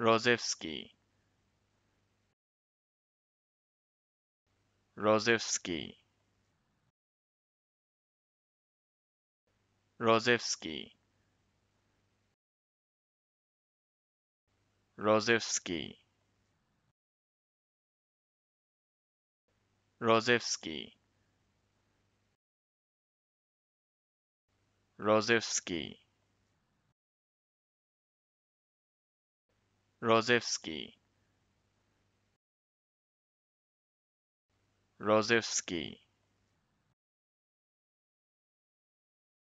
Rozevsky Rozevsky Rozevsky Rozevsky Rozevsky Rozevsky Rozevsky Rozevsky